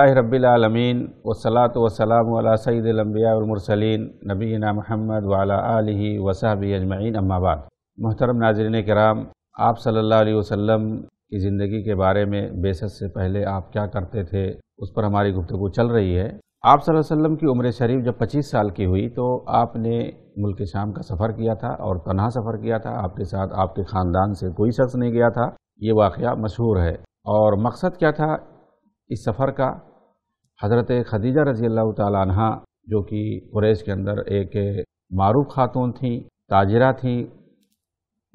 अलहमदिल्ला रबालमीन वसलात वसलाम सईदम्बियामरसलिन नबीना महमद वाला आलि वसाब अजमैन अम्माबाद मोहतरम नाजरन कराम आप सल्ला वसम की ज़िंदगी के बारे में बेसत से पहले आप क्या करते थे उस पर हमारी गुफ्तु चल रही है आप वसल्लम की उम्र शरीफ जब पच्चीस साल की हुई तो आपने मुल्क शाम का सफ़र किया था और तनहा सफ़र किया था आपके साथ आपके ख़ानदान से कोई शख्स नहीं गया था ये वाक़ मशहूर है और मकसद क्या था इस सफ़र का हज़रत खदीजा रज़ी अल्लाह तहा जो कि कुरेज के अंदर एक मरूफ खातून थी ताजरा थी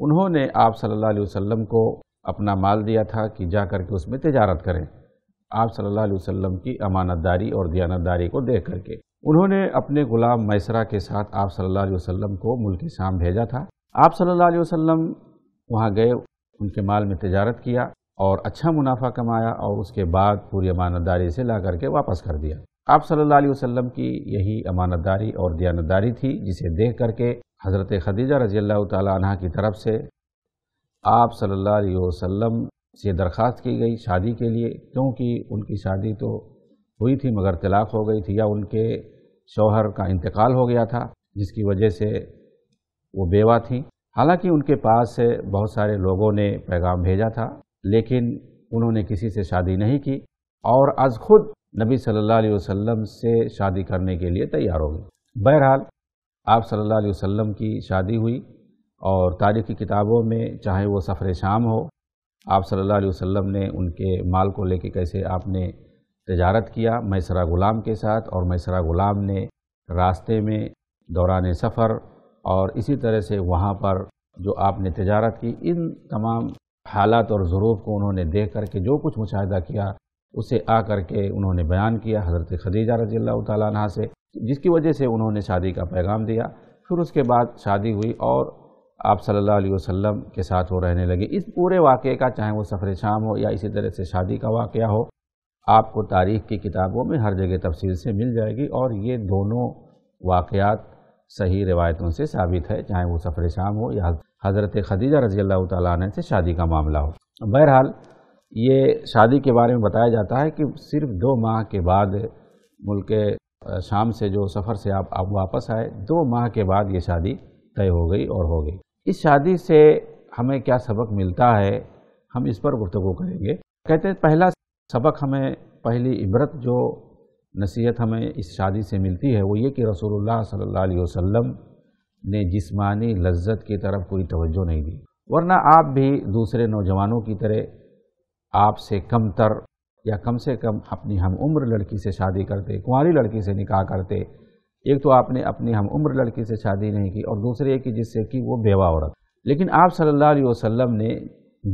उन्होंने आप सल्लल्लाहु अलैहि वसल्लम को अपना माल दिया था कि जा कर के उसमें तजारत करें आप सल्लल्लाहु अलैहि वसल्लम की अमानतदारी और दयानतदारी को देख करके उन्होंने अपने गुलाम मैसरा के साथ आप सल्लल्लाहु अलैहि वसल्लम को मुल्क शाम भेजा था आप सल्ला अलैहि वहाँ गए उनके माल में तजारत किया और अच्छा मुनाफा कमाया और उसके बाद पूरी अमानतदारी से ला करके वापस कर दिया आप सल्लल्लाहु अलैहि वसल्लम की यही अमानतदारी और दयानतदारी थी जिसे देख करके हज़रत खदीजा रजी अल्लाह तह की तरफ से आप सल्लल्लाहु अलैहि वसल्लम से दरख्वास्त की गई शादी के लिए क्योंकि उनकी शादी तो हुई थी मगर तलाक़ हो गई थी या उनके शौहर का इंतकाल हो गया था जिसकी वजह से वो बेवा थी हालांकि उनके पास बहुत सारे लोगों ने पैगाम भेजा था लेकिन उन्होंने किसी से शादी नहीं की और आज खुद नबी सल्लल्लाहु अलैहि वसल्लम से शादी करने के लिए तैयार हो गई बहरहाल आप सल्लल्लाहु अलैहि वसल्लम की शादी हुई और तारीख़ी किताबों में चाहे वो सफ़र शाम हो आप सल्लल्लाहु अलैहि वसल्लम ने उनके माल को लेके कैसे आपने तजारत किया मैसरा ग़ुलाम के साथ और मैसरा ग़ुलाम ने रास्ते में दौरान सफ़र और इसी तरह से वहाँ पर जो आपने तजारत की इन तमाम हालात और ज़रूरत को उन्होंने देख करके जो कुछ मुशाह किया उसे आ करके उन्होंने बयान किया हज़रत खदीजा रजी अल्लाह से जिसकी वजह से उन्होंने शादी का पैगाम दिया फिर उसके बाद शादी हुई और आप सल्लल्लाहु अलैहि वसल्लम के साथ वो रहने लगे इस पूरे वाक़े का चाहे वो सफ़र शाम हो या इसी तरह से शादी का वाक़ हो आपको तारीख़ की किताबों में हर जगह तफसील से मिल जाएगी और ये दोनों वाक़ सही रिवायतों से साबित है चाहे वो सफ़र शाम हो या हज़रत खदीजा रज़ी अल्लाह तन से शादी का मामला हो बहरहाल ये शादी के बारे में बताया जाता है कि सिर्फ दो माह के बाद मुल्क शाम से जो सफ़र से आप, आप वापस आए दो माह के बाद ये शादी तय हो गई और हो गई इस शादी से हमें क्या सबक मिलता है हम इस पर गुफ्तु करेंगे कहते हैं पहला सबक हमें पहली इबरत जो नसीहत हमें इस शादी से मिलती है वो ये कि रसूलुल्लाह सल्लल्लाहु अलैहि वसल्लम ने जिस्मानी लज्जत की तरफ कोई तवज्जो नहीं दी वरना आप भी दूसरे नौजवानों की तरह आपसे तर या कम से कम अपनी हम उम्र लड़की से शादी करते कुंवारी लड़की से निकाह करते एक तो आपने अपनी हम उम्र लड़की से शादी नहीं की और दूसरे एक जिससे कि वो बेवा औरत लेकिन आप सल्लल्लाहु अलैहि वसल्लम ने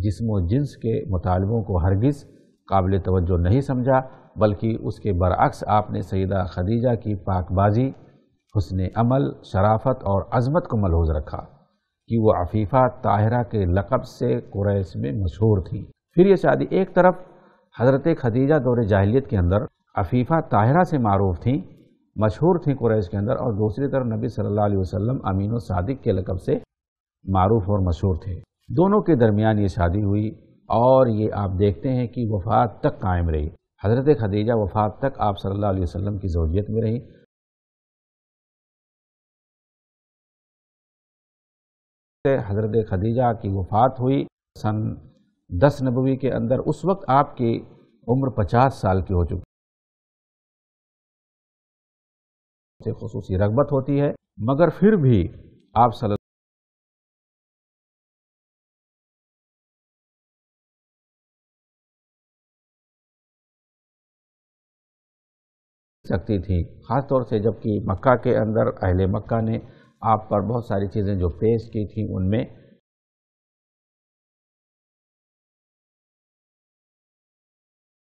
जिसमो जिन्स के मुतालबों को हरगिज़ काबिल तवज्जो नहीं समझा बल्कि उसके बरअक्स आपने सईदा खदीजा की पाकबाजी उसने अमल शराफत और अजमत को मलहूज रखा कि वह आफीफ़ा ताहरा के लकब से कुरैस में मशहूर थी फिर यह शादी एक तरफ हज़रत खदीजा दौर जाहलीत के अंदर आफीफ़ा ताहरा से मरूफ थी मशहूर थी कुरैश के अंदर और दूसरी तरफ नबी सल्लल्लाहु अलैहि वसल्लम अमीन सादिक के लकब से मरूफ और मशहूर थे दोनों के दरमियान ये शादी हुई और ये आप देखते हैं कि वफात तक कायम रही हज़रत खदीजा वफात तक आप सल्ला वसम की जोजियत में रहीं से हज़रत खदीजा की वफ़ात हुई सन दस नबवी के अंदर उस वक्त आपकी उम्र पचास साल की हो चुकी से खसूस रगबत होती है मगर फिर भी आप सल सकती थी ख़ासतौर से जबकि मक्का के अंदर अहले मक्का ने आप पर बहुत सारी चीज़ें जो पेश की थी उनमें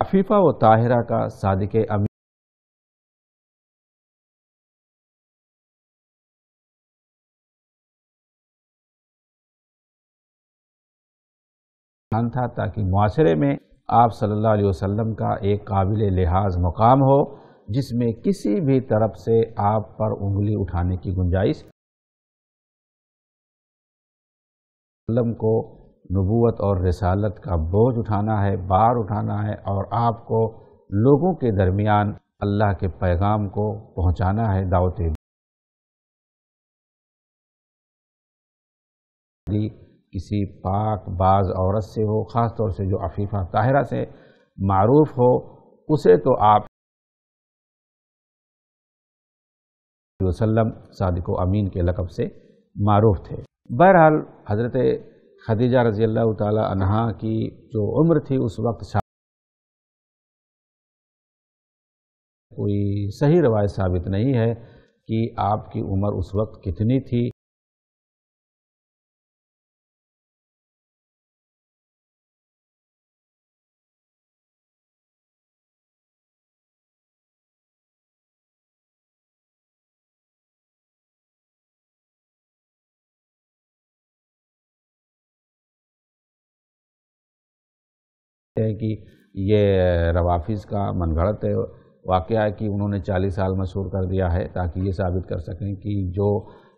अफीफा व ताहिरा का सादिक अमीर था ताकि माशरे में आप सल्लल्लाहु अलैहि वसल्लम का एक काबिल लिहाज मुकाम हो जिसमें किसी भी तरफ से आप पर उंगली उठाने की गुंजाइश वसल्लम को नबूत और रसालत का बोझ उठाना है बार उठाना है और आपको लोगों के दरमियान अल्लाह के पैगाम को पहुंचाना है दावत किसी पाक बाज औरत से हो ख़ास तौर से जो अफीफ़ा ताहरा से मरूफ हो उसे तो आप वसल्लम सादिक अमीन के लकब से मरूफ थे बहरहाल हज़रत खदीजा रज़ी अल्लाह तहा की जो उम्र थी उस वक्त कोई सही रवायत साबित नहीं है कि आपकी उम्र उस वक्त कितनी थी सकते हैं कि ये रवाफिज़ का मनगढ़ंत वाक़ है कि उन्होंने चालीस साल मशहूर कर दिया है ताकि ये साबित कर सकें कि जो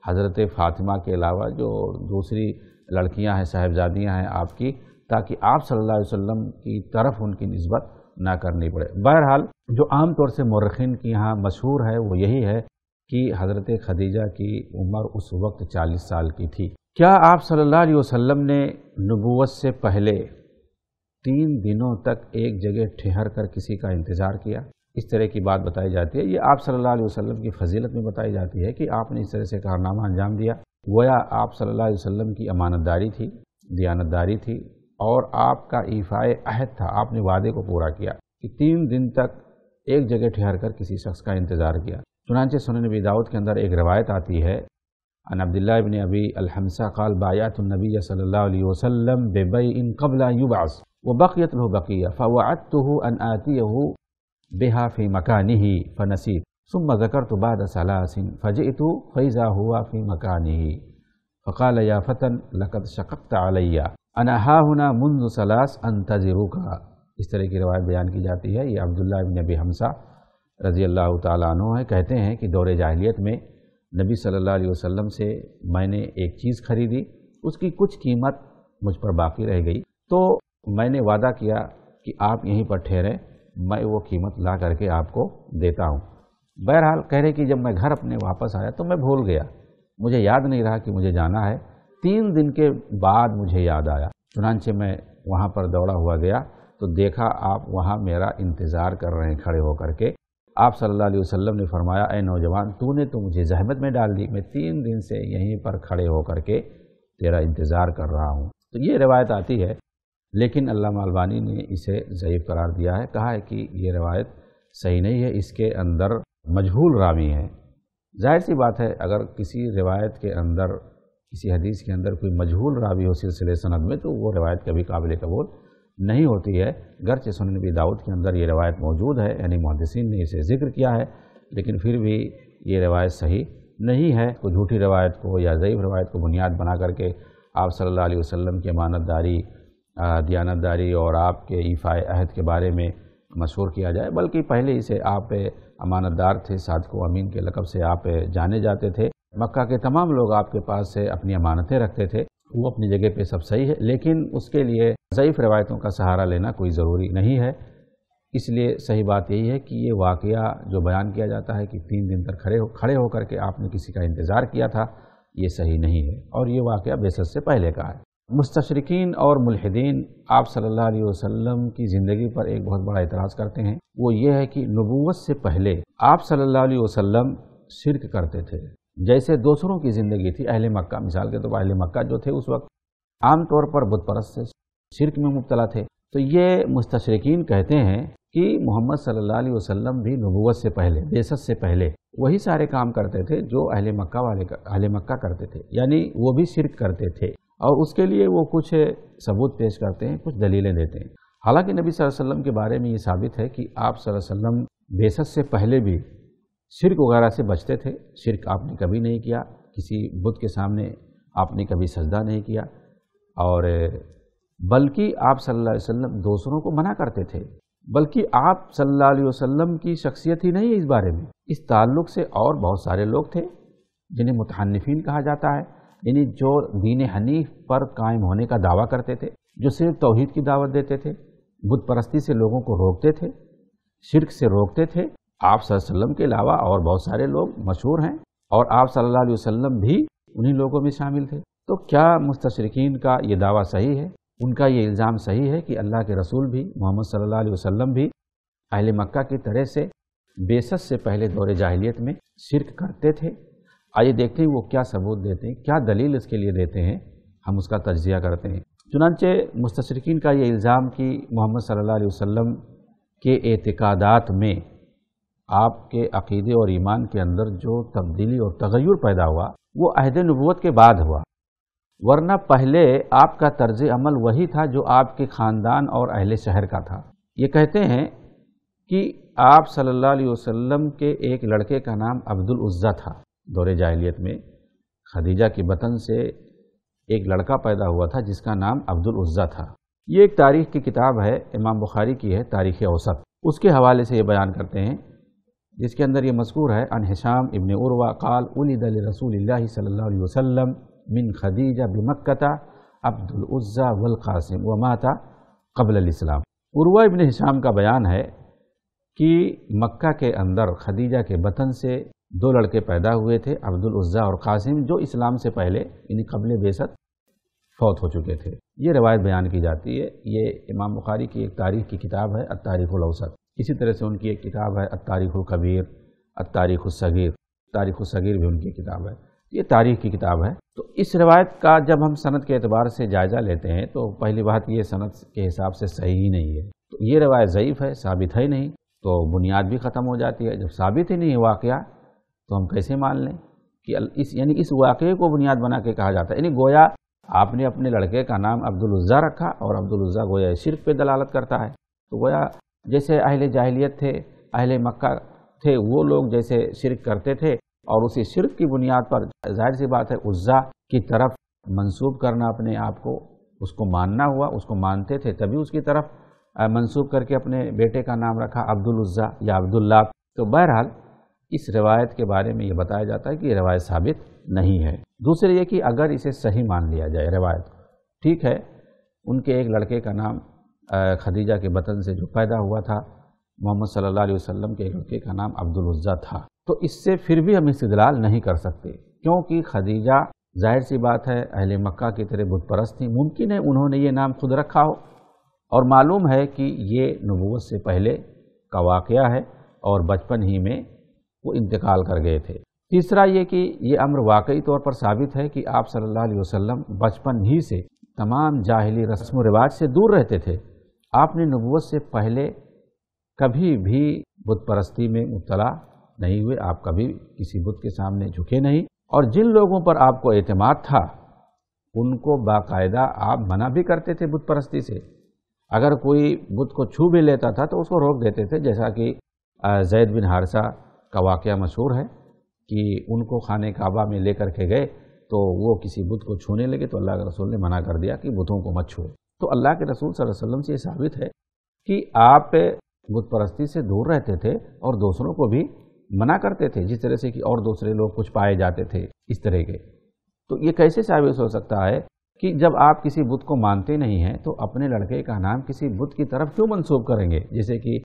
हज़रत फ़ातिमा के अलावा जो दूसरी लड़कियां हैं साहिबजादियां हैं आपकी ताकि आप सल्लल्लाहु अलैहि वसल्लम की तरफ उनकी नस्बत ना करनी पड़े बहरहाल जो आम तौर से मरखिन की यहाँ मशहूर है वो यही है कि हज़रत खदीजा की उम्र उस वक्त चालीस साल की थी क्या आप सल्लल्लाहु अलैहि वसल्लम ने नबूवत से पहले तीन दिनों तक एक जगह ठहर कर किसी का इंतज़ार किया इस तरह की बात बताई जाती है ये आप सल्लल्लाहु अलैहि वसल्लम की फजीलत में बताई जाती है कि आपने इस तरह से कारनामा अंजाम दिया गोया आप सल्लल्लाहु अलैहि वसल्लम की अमानतदारी थी दयानतदारी थी और आपका ईफाए अहद था आपने वादे को पूरा किया कि तीन दिन तक एक जगह ठहर कर किसी शख्स का इंतज़ार किया चुनाचे सुन नबी दाऊद के अंदर एक रवायत आती है अन अब्दुल्ला इबन अबी अलहमसा काल बायातुलनबी सल्ला वसम बेबई इन कबला युबास وبقيت له लो فوعدته फ़वात तो بها في مكانه فنسيت ثم ذكرت بعد ثلاث فجئت तो هو في مكانه فقال يا فتى لقد شققت علي या ها هنا منذ ثلاث अनहा इस तरह की रवायत बयान की जाती है ये अब्दुल्ला नबी हमसा रज़ी अल्लाह तु है कहते हैं कि दौरे जाहिलियत में नबी सल्लल्लाहु अलैहि वसल्लम से मैंने एक चीज़ खरीदी उसकी कुछ कीमत मुझ पर बाकी रह गई तो मैंने वादा किया कि आप यहीं पर ठहरें मैं वो कीमत ला करके आपको देता हूँ बहरहाल कह रहे कि जब मैं घर अपने वापस आया तो मैं भूल गया मुझे याद नहीं रहा कि मुझे जाना है तीन दिन के बाद मुझे याद आया चुनानचे मैं वहाँ पर दौड़ा हुआ गया तो देखा आप वहाँ मेरा इंतज़ार कर रहे हैं खड़े होकर के आप सल्लल्लाहु अलैहि वसल्लम ने फरमाया ए नौजवान तूने तो मुझे जहमत में डाल दी मैं तीन दिन से यहीं पर खड़े होकर के तेरा इंतज़ार कर रहा हूँ तो ये रिवायत आती है लेकिन अल्लाह अलबानी ने इसे ज़यीफ़ करार दिया है कहा है कि ये रवायत सही नहीं है इसके अंदर मजहूल रावी है जाहिर सी बात है अगर किसी रिवायत के अंदर किसी हदीस के अंदर कोई मजहूल रावी हो सिलसिले सनद में तो वो रवायत कभी काबिल कबूल नहीं होती है गरचे सुन नबी दाऊद के अंदर ये रवायत मौजूद है यानी मुहदसिन ने इसे जिक्र किया है लेकिन फिर भी ये रवायत सही नहीं है कोई झूठी रवायत को या ज़यीफ़ रवायत को बुनियाद बना करके आप सल्ला अलैहि की अमानतदारी दयानतदारी और आपके ईफा अहद के बारे में मशहूर किया जाए बल्कि पहले ही से आप अमानतदार थे सादको अमीन के लकब से आप जाने जाते थे मक्का के तमाम लोग आपके पास से अपनी अमानतें रखते थे वो अपनी जगह पे सब सही है लेकिन उसके लिए ज़यीफ़ रवायतों का सहारा लेना कोई ज़रूरी नहीं है इसलिए सही बात यही है कि ये वाक़ जो बयान किया जाता है कि तीन दिन तक खड़े हो खड़े होकर के आपने किसी का इंतज़ार किया था ये सही नहीं है और ये वाक़ बेसर से पहले का है मुस्तशरकिन और मुलहदीन आप सल्ला वसम की ज़िंदगी पर एक बहुत बड़ा एतराज़ करते हैं वो ये है कि नबूत से पहले आप सल्ला वसम शिरक करते थे जैसे दूसरों की ज़िंदगी थी अहल मक्का मिसाल के तौर तो पर अहल मक्का जो थे उस वक्त आम तौर पर बुत से थे शिरक में मुबतला थे तो ये मुस्तशरकिन कहते हैं कि मोहम्मद सल्ला वसम भी नबूत से पहले बेसत से पहले वही सारे काम करते थे जो अहल मक्का वाले अहल मक्का करते थे यानी वो भी शिरक करते थे और उसके लिए वो कुछ सबूत पेश करते हैं कुछ दलीलें देते हैं हालांकि नबी वसल्लम के बारे में ये साबित है कि आप वसल्लम बेसत से पहले भी शिरक वगैरह से बचते थे शिरक आपने कभी नहीं किया किसी बुद्ध के सामने आपने कभी सजदा नहीं किया और बल्कि आप सल्लल्लाहु अलैहि वसल्लम दूसरों को मना करते थे बल्कि आप सल्लल्लाहु अलैहि वसल्लम की शख्सियत ही नहीं है इस बारे में इस ताल्लुक़ से और बहुत सारे लोग थे जिन्हें मुतहनफिन कहा जाता है यानी जो दीन हनीफ पर कायम होने का दावा करते थे जो सिर्फ तोहहीद की दावत देते थे बुत परस्ती से लोगों को रोकते थे शिरक से रोकते थे आप सल्लम के अलावा और बहुत सारे लोग मशहूर हैं और आप सल्लल्लाहु अलैहि वसल्लम भी उन्हीं लोगों में शामिल थे तो क्या मुस्तशरकिन का ये दावा सही है उनका ये इल्ज़ाम सही है कि अल्लाह के रसूल भी मोहम्मद सल्ला वसम भी अहिल मक्का की तरह से बेसस से पहले दौरे जाहलीत में शिरक करते थे आइए देखते हैं वो क्या सबूत देते हैं क्या दलील इसके लिए देते हैं हम उसका तजिया करते हैं चुनानचे मुस्तरकिन का ये इल्ज़ाम कि मोहम्मद सल्ला वम के एतकादात में आपके अकीदे और ईमान के अंदर जो तब्दीली और तगैर पैदा हुआ वो अहद नबूत के बाद हुआ वरना पहले आपका तर्ज अमल वही था जो आपके ख़ानदान और अहले शहर का था ये कहते हैं कि आप सल्ला वसम के एक लड़के का नाम अब्दुल उज़्ज़ा था दौरे जाहलीत में खदीजा के बतन से एक लड़का पैदा हुआ था जिसका नाम अब्दुल अब्दुल्जा था ये एक तारीख की किताब है इमाम बुखारी की है तारीख़ औसत उसके हवाले से ये बयान करते हैं जिसके अंदर ये मशहूर है हिसाम इबन उर्वा कल उलिद रसूल सल्ला वसम मिन खदीजा बिमक्ता अब्दुल्जा वलकासम व माता कबल इस्लाम उर्वा इबन हिसाम का बयान है कि मक्का के अंदर खदीजा के बतन से दो लड़के पैदा हुए थे अब्दुल उज़्ज़ा और कासिम जो इस्लाम से पहले इन कबल बेसत फौत हो चुके थे ये रवायत बयान की जाती है ये इमाम बुखारी की एक तारीख़ की किताब है अतारीख़ुलसत इसी तरह से उनकी एक किताब है अतारीख़ुलकबीर अतारीख़ुलसगीर तारीख़ुलसगीर भी उनकी किताब है ये तारीख़ की किताब है तो इस रवायत का जब हम सनत के अतबार से जायज़ा लेते हैं तो पहली बात ये सनत के हिसाब से सही ही नहीं है तो ये रवायत ज़यीफ़ है साबित है ही नहीं तो बुनियाद भी ख़त्म हो जाती है जब साबित ही नहीं वाक़ तो हम कैसे मान लें कि इस यानी इस वाक़े को बुनियाद बना के कहा जाता है यानी गोया आपने अपने लड़के का नाम अब्दुलज़ा रखा और अब्दुलज़ा गोया शिरक पे दलालत करता है तो गोया जैसे अहले जाहलीत थे अहले मक्का थे वो लोग जैसे शिरक करते थे और उसी शिरक की बुनियाद पर जाहिर सी बात है उज़्ज़ा की तरफ मंसूब करना अपने आप को उसको मानना हुआ उसको मानते थे तभी उसकी तरफ मंसूब करके अपने बेटे का नाम रखा अब्दुलज़ा या अब्दुल्ला तो बहरहाल इस रिवायत के बारे में ये बताया जाता है कि ये रिवायत साबित नहीं है दूसरे ये कि अगर इसे सही मान लिया जाए रिवायत ठीक है उनके एक लड़के का नाम खदीजा के बतन से जो पैदा हुआ था मोहम्मद सल्ला वसम के के लड़के का नाम अब्दुलजा था तो इससे फिर भी हम इस्तलाल नहीं कर सकते क्योंकि खदीजा जाहिर सी बात है अहले मक्का की तरह बुतपरस्त थी मुमकिन है उन्होंने ये नाम खुद रखा हो और मालूम है कि ये नबूत से पहले का वाक़ है और बचपन ही में वो इंतकाल कर गए थे तीसरा ये कि ये अम्र वाकई तौर पर साबित है कि आप सल्लल्लाहु अलैहि वसल्लम बचपन ही से तमाम जाहली रस्म रिवाज से दूर रहते थे आपने नबूत से पहले कभी भी बुत परस्ती में मुबतला नहीं हुए आप कभी किसी बुत के सामने झुके नहीं और जिन लोगों पर आपको अतमाद था उनको बाकायदा आप मना भी करते थे बुत परस्ती से अगर कोई बुत को छू भी लेता था तो उसको रोक देते थे जैसा कि जैद बिन हारसा का वाक़ मशहूर है कि उनको खाने काबा में ले करके गए तो वो किसी बुत को छूने लगे तो अल्लाह के रसूल ने मना कर दिया कि बुतों को मत छूए तो अल्लाह के रसूल वसल्लम से ये साबित है कि आप बुत परस्ती से दूर रहते थे और दूसरों को भी मना करते थे जिस तरह से कि और दूसरे लोग कुछ पाए जाते थे इस तरह के तो ये कैसे साबित हो सकता है कि जब आप किसी बुत को मानते नहीं हैं तो अपने लड़के का नाम किसी बुत की तरफ क्यों मनसूब करेंगे जैसे कि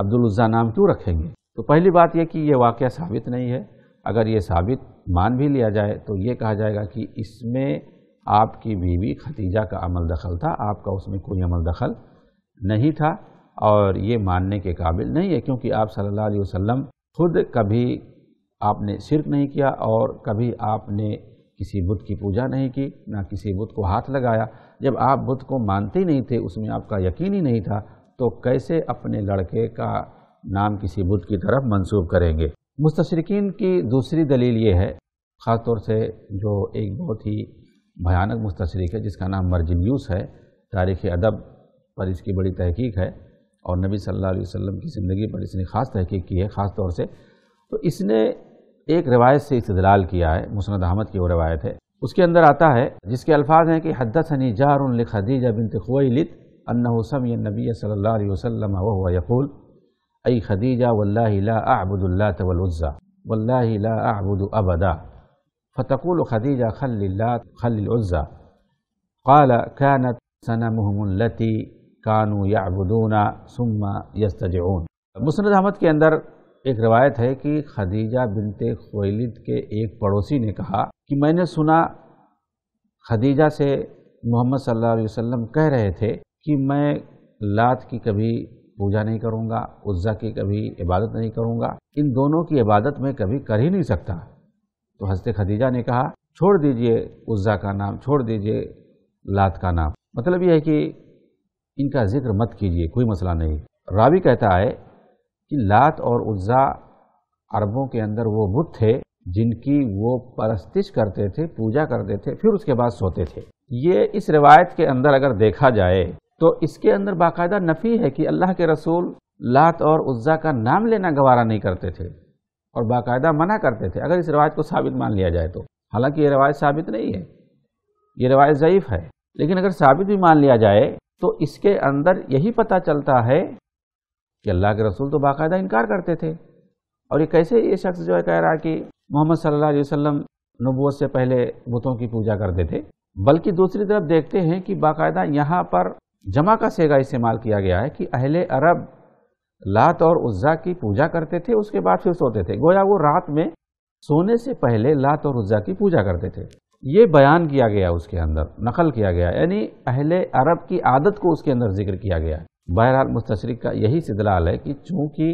अब्दुलज़ा नाम क्यों रखेंगे तो पहली बात यह कि यह वाक्य साबित नहीं है अगर ये साबित मान भी लिया जाए तो ये कहा जाएगा कि इसमें आपकी बीवी खतीजा का अमल दखल था आपका उसमें कोई अमल दखल नहीं था और ये मानने के काबिल नहीं है क्योंकि आप सल्लल्लाहु अलैहि वसल्लम खुद कभी आपने शिरक नहीं किया और कभी आपने किसी बुत की पूजा नहीं की ना किसी बुत को हाथ लगाया जब आप बुत को मानते नहीं थे उसमें आपका यकीन ही नहीं था तो कैसे अपने लड़के का नाम किसी बुद्ध की तरफ मंसूब करेंगे मुस्तशरकिन की दूसरी दलील ये है ख़ास तौर से जो एक बहुत ही भयानक मुस्तशरक है जिसका नाम मर्जन्यूस है तारीख़ अदब पर इसकी बड़ी तहकीक है और नबी सल्लल्लाहु अलैहि वसल्लम की ज़िंदगी पर इसने ख़ास तहकीक की है ख़ास तौर से तो इसने एक रवायत से इस्तलाल किया है मुसनद अहमद की वो रवायत है उसके अंदर आता है जिसके अल्फाज हैं कि हदसनी जार खदीजा बिन खुलित अन्नसम नबी सल्ला वसलम वह अई खदीजा वल्लाबुदुल्ला तवलज़ा वल्लाबुद अबदा फ़तकुल खदीजा खल्ला खल्ज़ा काल कानत सनमहमलती कानू याबुदूना सुम्मा यस्तजून मुसनद अहमद के अंदर एक रवायत है कि खदीजा बिनते खोलिद के एक पड़ोसी ने कहा कि मैंने सुना खदीजा से मोहम्मद सल्लल्लाहु अलैहि वसल्लम कह रहे थे कि मैं लात की कभी पूजा नहीं करूँगा उज्जा की कभी इबादत नहीं करूँगा इन दोनों की इबादत मैं कभी कर ही नहीं सकता तो हजरत खदीजा ने कहा छोड़ दीजिए उज्जा का नाम छोड़ दीजिए लात का नाम मतलब यह है कि इनका जिक्र मत कीजिए कोई मसला नहीं रावी कहता है कि लात और उज्जा अरबों के अंदर वो बुत थे जिनकी वो परस्तिश करते थे पूजा करते थे फिर उसके बाद सोते थे ये इस रिवायत के अंदर अगर देखा जाए तो इसके अंदर बाकायदा नफ़ी है कि अल्लाह के रसूल लात और उज्जा का नाम लेना गवारा नहीं करते थे और बाकायदा मना करते थे अगर इस रवायत को साबित मान लिया जाए तो हालांकि ये रवायत साबित नहीं है ये रवायत ज़यीफ़ है लेकिन अगर साबित भी मान लिया जाए तो इसके अंदर यही पता चलता है कि अल्लाह के रसूल तो बाकायदा इनकार करते थे और ये कैसे ये शख्स जो है कह रहा कि मोहम्मद सल्लल्लाहु अलैहि वसल्लम नबूत से पहले बुतों की पूजा करते थे बल्कि दूसरी तरफ देखते हैं कि बाकायदा यहाँ पर जमा का सेगा इस्तेमाल किया गया है कि अहले अरब लात और उज्जा की पूजा करते थे उसके बाद फिर सोते थे गोया वो रात में सोने से पहले लात और उज्जा की पूजा करते थे ये बयान किया गया उसके अंदर नकल किया गया यानी अहले अरब की आदत को उसके अंदर जिक्र किया गया बहरहाल मुस्तशरक का यही सिदलाल है कि चूँकि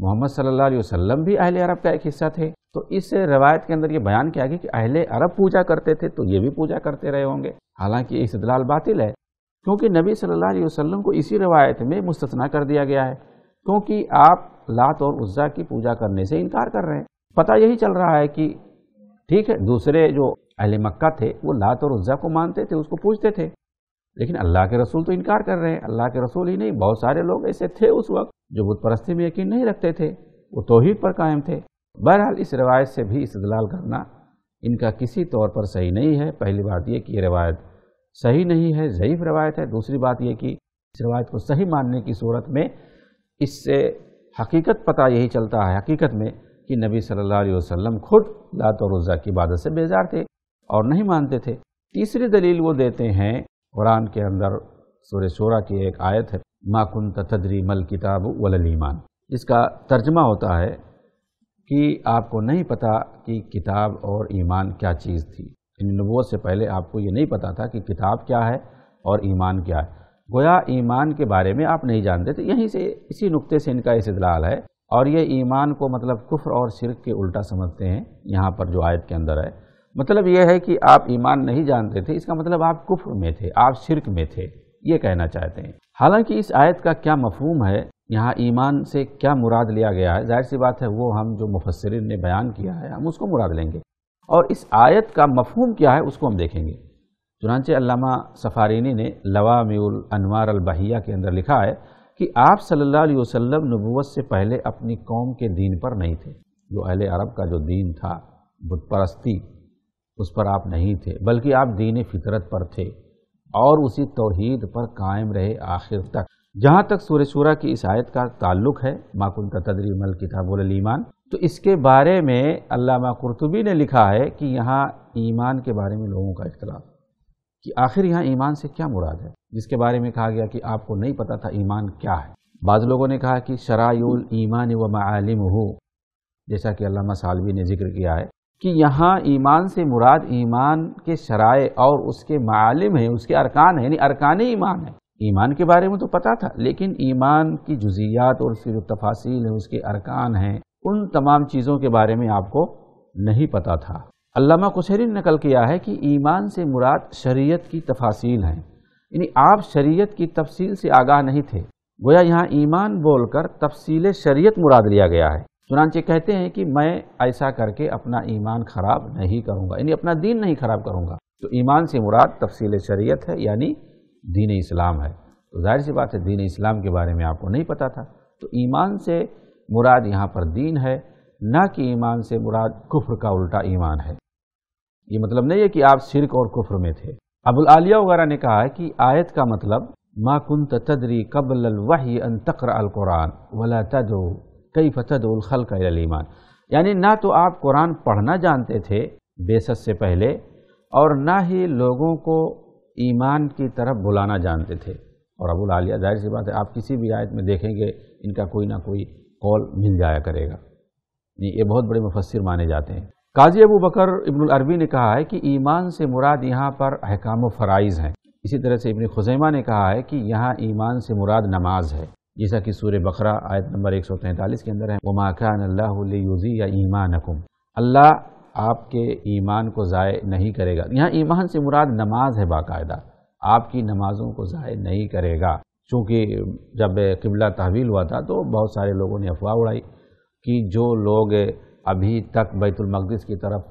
मोहम्मद सल्ला अलैहि भी अहले अरब का एक हिस्सा थे तो इस रवायत के अंदर ये बयान किया गया कि अहले अरब पूजा करते थे तो ये भी पूजा करते रहे होंगे हालांकि ये इस्तलाल बातिल है क्योंकि नबी सल्लल्लाहु अलैहि वसल्लम को इसी रवायत में मुस्तना कर दिया गया है क्योंकि आप लात और उज्जा की पूजा करने से इनकार कर रहे हैं पता यही चल रहा है कि ठीक है दूसरे जो अहल मक्का थे वो लात और उज्जा को मानते थे उसको पूजते थे लेकिन अल्लाह के रसूल तो इनकार कर रहे हैं अल्लाह के रसूल ही नहीं बहुत सारे लोग ऐसे थे उस वक्त जो बुत परस्ती में यकीन नहीं रखते थे वो तोहहीद पर कायम थे बहरहाल इस रवायत से भी इस्तलाल करना इनका किसी तौर पर सही नहीं है पहली बात यह कि ये रवायत सही नहीं है ज़यीफ़ रवायत है दूसरी बात यह कि इस रवायत को सही मानने की सूरत में इससे हकीकत पता यही चलता है हकीकत में कि नबी सल्लल्लाहु अलैहि वसल्लम खुद लात और रोज़ा की इबादत से बेजार थे और नहीं मानते थे तीसरी दलील वो देते हैं कुरान के अंदर सूर्य शोरा की एक आयत है माकुन तदरी मल किताब ईमान इसका तर्जमा होता है कि आपको नहीं पता कि किताब और ईमान क्या चीज़ थी नबूत से पहले आपको ये नहीं पता था कि किताब क्या है और ईमान क्या है गोया ईमान के बारे में आप नहीं जानते थे तो यहीं से इसी नुक्ते से इनका इस्तलाल है और ये ईमान को मतलब कुफ्र और शिरक के उल्टा समझते हैं यहाँ पर जो आयत के अंदर है मतलब यह है कि आप ईमान नहीं जानते थे इसका मतलब आप कुफ्र में थे आप शिरक में थे ये कहना चाहते हैं हालांकि इस आयत का क्या मफहूम है यहाँ ईमान से क्या मुराद लिया गया है जाहिर सी बात है वो हम जो मुफसरिन ने बयान किया है हम उसको मुराद लेंगे और इस आयत का मफहम क्या है उसको हम देखेंगे चुनानचे अल्लामा सफ़ारिनी ने लवाम्यूल अनवार अलबहिया के अंदर लिखा है कि आप सल्ला वसम नबूत से पहले अपनी कौम के दीन पर नहीं थे जो अहल अरब का जो दीन था बुत उस पर आप नहीं थे बल्कि आप दीन फितरत पर थे और उसी तोहद पर कायम रहे आखिर तक जहाँ तक सूर्य शुरा की इस आयत का ताल्लुक है माकुन का तदरी मल किताबुल ईमान तो इसके बारे में अल्लामा कुरतुबी ने लिखा है कि यहाँ ईमान के बारे में लोगों का इख्तलाफ कि आखिर यहाँ ईमान से क्या मुराद है जिसके बारे में कहा गया कि आपको नहीं पता था ईमान क्या है बाज़ लोगों ने कहा कि शरायुल ईमान व मालिम हो जैसा कि अल्लामा सालवी ने जिक्र किया है कि यहाँ ईमान से मुराद ईमान के शराय और उसके मालिम हैं उसके अरकान हैं यानी अरकान ईमान है ईमान के बारे में तो पता था लेकिन ईमान की जुजियात और उसकी जो तफासिल है उसके अरकान हैं उन तमाम चीज़ों के बारे में आपको नहीं पता था अल्लामा कुशहरी ने नकल किया है कि ईमान से मुराद शरीयत की तफासिल हैं यानी आप शरीयत की तफसील से आगाह नहीं थे गोया यहाँ ईमान बोलकर तफसील शरीयत मुराद लिया गया है चुनानचे कहते हैं कि मैं ऐसा करके अपना ईमान ख़राब नहीं करूँगा यानी अपना दीन नहीं ख़राब करूँगा तो ईमान से मुराद तफसील शरीयत है यानी दीन इस्लाम है तो जाहिर सी बात है दीन इस्लाम के बारे में आपको नहीं पता था तो ईमान से मुराद यहाँ पर दीन है ना कि ईमान से मुराद कुफ्र का उल्टा ईमान है ये मतलब नहीं है कि आप शिरक और कुफ्र में थे अबुल आलिया वगैरह ने कहा है कि आयत का मतलब मा कुन तदरी कबल वही अन तकर अल कुरान वला तद कई फ़तदुलखल का ईमान यानी ना तो आप कुरान पढ़ना जानते थे बेसत से पहले और ना ही लोगों को ईमान की तरफ बुलाना जानते थे और अबुल आलिया जाहिर सी बात है आप किसी भी आयत में देखेंगे इनका कोई ना कोई कौल मिल जाया करेगा ये बहुत बड़े मुफसर माने जाते हैं काजी अबू बकर इब्नुल अरबी ने कहा है कि ईमान से मुराद यहाँ पर अहकाम फ़राइज़ हैं इसी तरह से इब्न खुजैमा ने कहा है कि यहाँ ईमान से मुराद नमाज है जैसा कि सूर्य बकरा आयत नंबर एक सौ तैंतालीस के अंदर है वमाकान अल्लाजी या ईमान अकुम अल्लाह आपके ईमान को ज़ाय नहीं करेगा यहाँ ईमान से मुराद नमाज है बाकायदा आपकी नमाज़ों को ज़ाय नहीं करेगा चूँकि जब किबला तहवील हुआ था तो बहुत सारे लोगों ने अफवाह उड़ाई कि जो लोग अभी तक बैतुलमक़दस की तरफ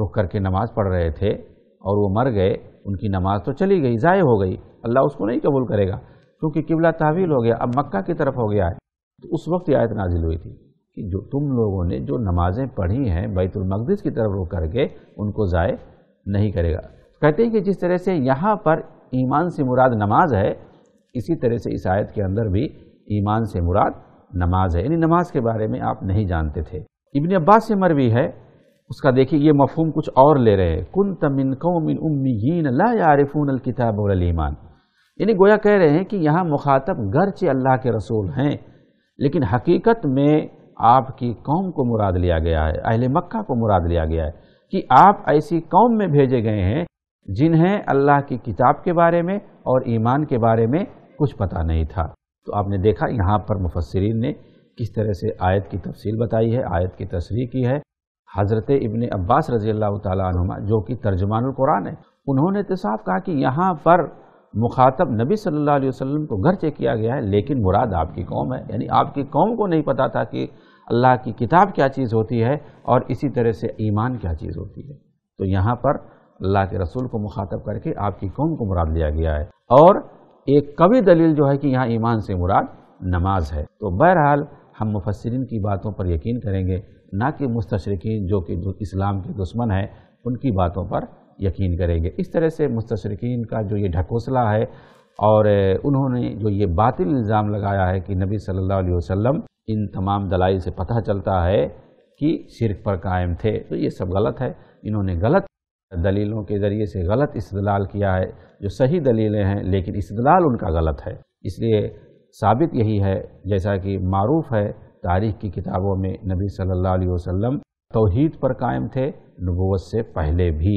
रुख करके नमाज़ पढ़ रहे थे और वो मर गए उनकी नमाज़ तो चली गई ज़ाय हो गई अल्लाह उसको नहीं कबूल करेगा क्योंकि किबला तहवील हो गया अब मक्का की तरफ हो गया है तो उस वक्त आयत नाजिल हुई थी कि जो तुम लोगों ने जो नमाज़ें पढ़ी हैं बैतुलमक़दस की तरफ रुख करके उनको ज़ाय नहीं करेगा कहते हैं कि जिस तरह से यहाँ पर ईमान से मुराद नमाज है इसी तरह से इस आयत के अंदर भी ईमान से मुराद नमाज है यानी नमाज के बारे में आप नहीं जानते थे इबन अब्बास से मरवी है उसका देखिए ये मफहम कुछ और ले रहे हैं कुन तमिन कौमिन उम्मीन ला यारिफून अलकिताब ईमान यानी गोया कह रहे हैं कि यहाँ मुखातब गरचे अल्लाह के रसूल हैं लेकिन हकीकत में आपकी कौम को मुराद लिया गया है अहले मक्का को मुराद लिया गया है कि आप ऐसी कौम में भेजे गए हैं जिन्हें अल्लाह की किताब के बारे में और ईमान के बारे में कुछ पता नहीं था तो आपने देखा यहाँ पर मुफसरीन ने किस तरह से आयत की तफसील बताई है आयत की तस्वीर की है हज़रत इबन अब्बास रजी अल्लाह तुमा जो कि तर्जमानकुरान है उन्होंने तो साफ कहा कि यहाँ पर मुखातब नबी सल्ला वसम को घर चेक किया गया है लेकिन मुराद आपकी कौम है यानी आपकी कौम को नहीं पता था कि अल्लाह की किताब क्या चीज़ होती है और इसी तरह से ईमान क्या चीज़ होती है तो यहाँ पर अल्लाह के रसूल को मुखातब करके आपकी कौम को मुराद लिया गया है और एक कवि दलील जो है कि यहाँ ईमान से मुराद नमाज है तो बहरहाल हम मुफसरिन की बातों पर यकीन करेंगे ना कि मुस्तशरकिन जो कि इस्लाम के दुश्मन हैं उनकी बातों पर यकीन करेंगे इस तरह से मुस्तशरकिन का जो ये ढकोसला है और उन्होंने जो ये बातिल इल्ज़ाम लगाया है कि नबी सल्लल्लाहु अलैहि वसल्लम इन तमाम दलाइल से पता चलता है कि शिरक पर कायम थे तो ये सब गलत है इन्होंने गलत दलीलों के ज़रिए से गलत इस्तलाल किया है जो सही दलीलें हैं लेकिन इस्तलाल उनका गलत है इसलिए साबित यही है जैसा कि मरूफ़ है तारीख़ की किताबों में नबी सल्लल्लाहु अलैहि वसल्लम तौहीद पर कायम थे नबूवत से पहले भी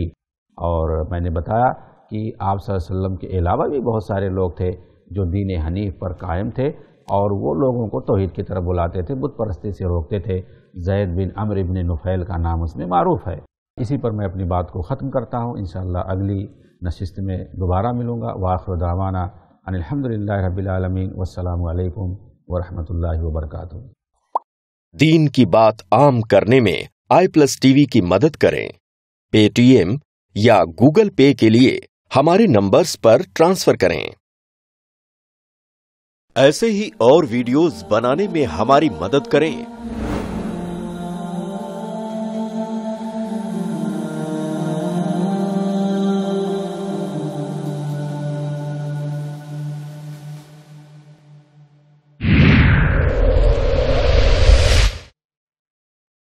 और मैंने बताया कि आप वसल्लम के अलावा भी बहुत सारे लोग थे जो दीन हनीफ पर कायम थे और वो लोगों को तोहद की तरफ बुलाते थे बुत परस्ती से रोकते थे जैद बिन अमर इबन नुफ़ैल का नाम उसमें मरूफ़ है इसी पर मैं अपनी बात को ख़त्म करता हूँ इन अगली नशस्त में दोबारा मिलूँगा वाखर दावाना अनिलहमदिल्ला रबीआलमीन वालकम वरहमल वर्क दीन की बात आम करने में आई प्लस टीवी की मदद करें पेटीएम या गूगल पे के लिए हमारे नंबर्स पर ट्रांसफर करें ऐसे ही और वीडियोस बनाने में हमारी मदद करें